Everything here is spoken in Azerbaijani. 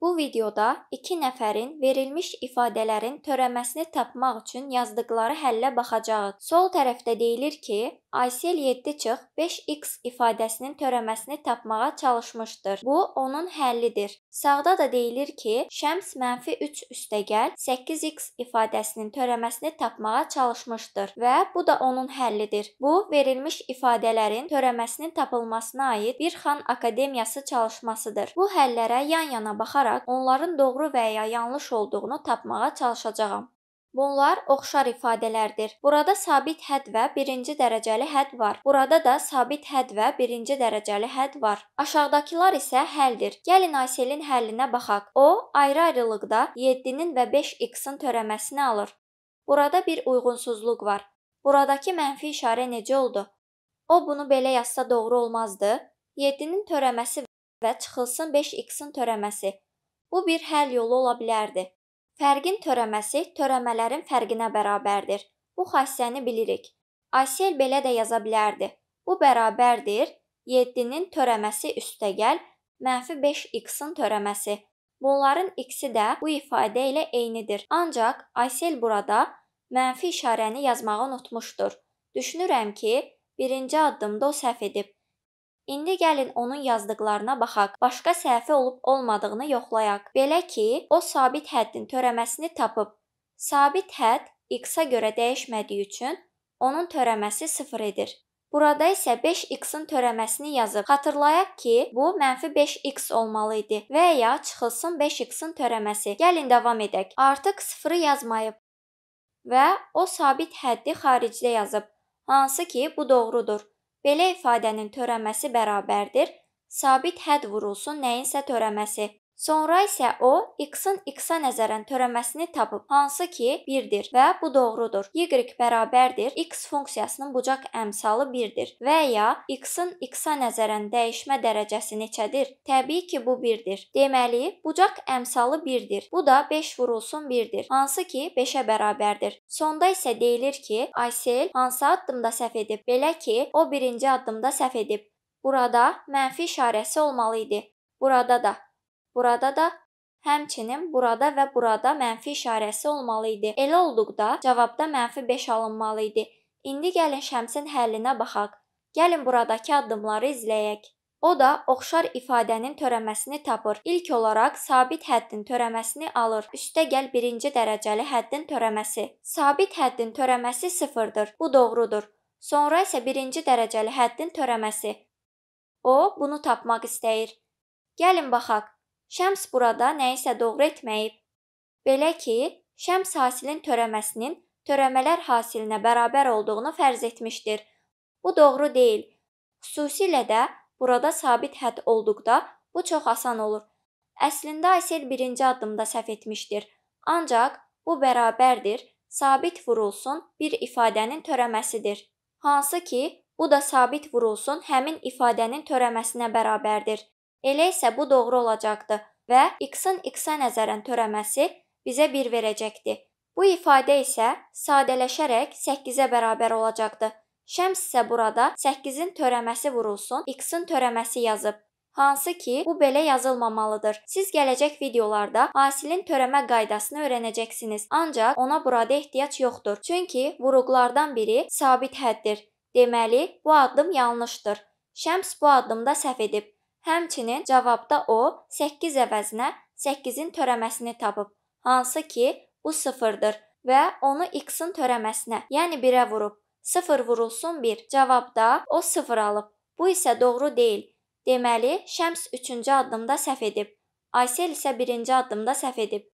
Bu videoda iki nəfərin verilmiş ifadələrin törəməsini tapmaq üçün yazdıqları həllə baxacağıq. Sol tərəfdə deyilir ki, Aysel 7 çıx 5x ifadəsinin törəməsini tapmağa çalışmışdır. Bu onun həllidir. Sağda da deyilir ki, Şəms mənfi 3 üstəgəl 8x ifadəsinin törəməsini tapmağa çalışmışdır və bu da onun həllidir. Bu verilmiş ifadələrin törəməsinin tapılmasına aid bir xan akademiyası çalışmasıdır. Bu həllərə yan-yana baxaraq baxaraq onların doğru və ya yanlış olduğunu tapmağa çalışacağam. Bunlar oxşar ifadələrdir. Burada sabit hədd və birinci dərəcəli hədd var. Burada da sabit hədd və birinci dərəcəli hədd var. Aşağıdakılar isə həldir. Gəlin Ayselin həllinə baxaq. O, ayrı-ayrılıqda 7-nin və 5x-in törəməsini alır. Burada bir uyğunsuzluq var. Buradakı mənfi işarə necə oldu? O bunu belə yazsa doğru olmazdı. 7-nin törəməsi və çıxılsın 5x-in törəməsi. Bu bir həll yolu ola bilərdi. Fərqin törəməsi törəmələrin fərqinə bərabərdir. Bu xassəni bilirik. Asel belə də yaza bilərdi. Bu bərabərdir 7-nin törəməsi üstəgəl -5x-in törəməsi. Bunların ikisi də bu ifadə ilə eynidir. Ancaq Aysel burada mənfi işarəni yazmağı unutmuşdur. Düşünürəm ki, birinci addımda o səhv edib. İndi gəlin onun yazdıqlarına baxaq. Başqa səhifə olub-olmadığını yoxlayaq. Belə ki, o sabit həddin törəməsini tapıb. Sabit hədd x-a görə dəyişmədiyi üçün onun törəməsi 0 edir. Burada isə 5x-in törəməsini yazıb. Xatırlayaq ki, bu -5x olmalı idi və ya çıxılsın 5x-in törəməsi. Gəlin davam edək. Artıq 0-ı yazmayıb və o sabit həddi xaricdə yazıb. Hansı ki, bu doğrudur. Belə ifadənin törəməsi bərabərdir sabit hədd vurulsun nəyinsə törəməsi. Sonra isə o x-in x-a nəzərən törəməsini tapıb, hansı ki 1-dir və bu doğrudur. y bərabərdir x funksiyasının bucaq əmsalı 1-dir və ya x-in x-a nəzərən dəyişmə dərəcəsi neçədir? Təbii ki bu 1-dir. Deməli, bucaq əmsalı 1-dir. Bu da 5 vurulsun 1-dir. Hansı ki 5-ə bərabərdir. Sonda isə deyilir ki, Aysel hansı addımda səhv edib? Belə ki, o birinci addımda səhv edib. Burada mənfi işarəsi olmalı idi. Burada da Burada da Həmçinin burada və burada mənfi işarəsi olmalı idi. Elə olduqda cavabda mənfi 5 alınmalı idi. İndi gəlin Şəmsin həllinə baxaq. Gəlin buradakı addımları izləyək. O da oxşar ifadənin törəməsini tapır. İlk olaraq sabit həddin törəməsini alır. Üstə gəl birinci dərəcəli həddin törəməsi. Sabit həddin törəməsi 0-dır. Bu doğrudur. Sonra isə birinci dərəcəli həddin törəməsi. O bunu tapmaq istəyir. Gəlin baxaq. Şəms burada nəyisə doğru etməyib. Belə ki, Şəms hasilin törəməsinin törəmələr hasilinə bərabər olduğunu fərz etmişdir. Bu doğru deyil. Xüsusilə də burada sabit hədd olduqda bu çox asan olur. Əslində Aysel birinci addımda səhv etmişdir. Ancaq bu bərabərdir, sabit vurulsun bir ifadənin törəməsidir. Hansı ki, bu da sabit vurulsun həmin ifadənin törəməsinə bərabərdir. Elə isə bu doğru olacaqdı və x-in x-ə nəzərən törəməsi bizə 1 verəcəkdi. Bu ifadə isə sadələşərək 8-ə bərabər olacaqdı. Şəms isə burada 8-in törəməsi vurulsun, x-in törəməsi yazıb. Hansı ki, bu belə yazılmamalıdır. Siz gələcək videolarda asilin törəmə qaydasını öyrənəcəksiniz. Ancaq ona burada ehtiyac yoxdur. Çünki vuruqlardan biri sabit həddir. Deməli, bu addım yanlışdır. Şəms bu addımda səhv edib. Həmçinin cavabda o 8 əvəzinə 8-in törəməsini tapıb, hansı ki, bu 0-dır və onu x-in törəməsinə, yəni 1-ə vurub. 0 vurulsun 1. Cavabda o 0 alıb. Bu isə doğru deyil. Deməli, Şəms 3-cü addımda səhv edib. Aysel isə 1-ci addımda səhv edib.